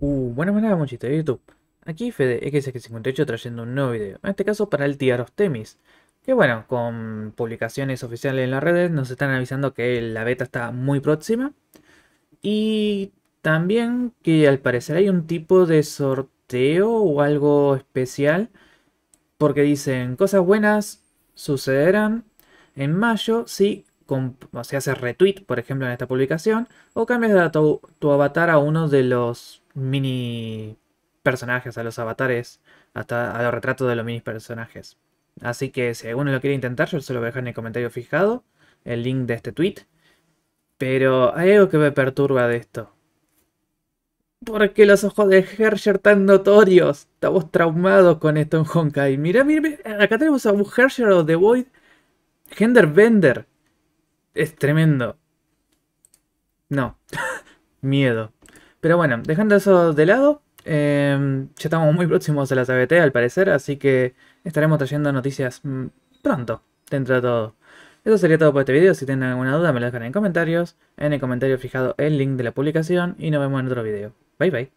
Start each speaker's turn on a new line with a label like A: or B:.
A: Uh, buenas, maneras, muchachos de YouTube. Aquí FedeXX58 trayendo un nuevo video, en este caso para el Tiaros Temis. Que bueno, con publicaciones oficiales en las redes nos están avisando que la beta está muy próxima. Y también que al parecer hay un tipo de sorteo o algo especial. Porque dicen, cosas buenas sucederán en mayo si se hace retweet, por ejemplo, en esta publicación, o cambias tu avatar a uno de los mini personajes, a los avatares, hasta a los retratos de los mini personajes. Así que si alguno lo quiere intentar, yo se lo voy a dejar en el comentario fijado, el link de este tweet. Pero hay algo que me perturba de esto. porque los ojos de Hersher tan notorios? Estamos traumados con esto en Honkai. Mira, mira mirá. acá tenemos a un Hersher of the Void. Gender Bender. Es tremendo. No. Miedo. Pero bueno, dejando eso de lado, em, ya estamos muy próximos a la ABT al parecer, así que estaremos trayendo noticias mm, pronto, dentro de todo. Eso sería todo por este video, si tienen alguna duda me la dejan en comentarios, en el comentario fijado el link de la publicación y nos vemos en otro video. Bye bye.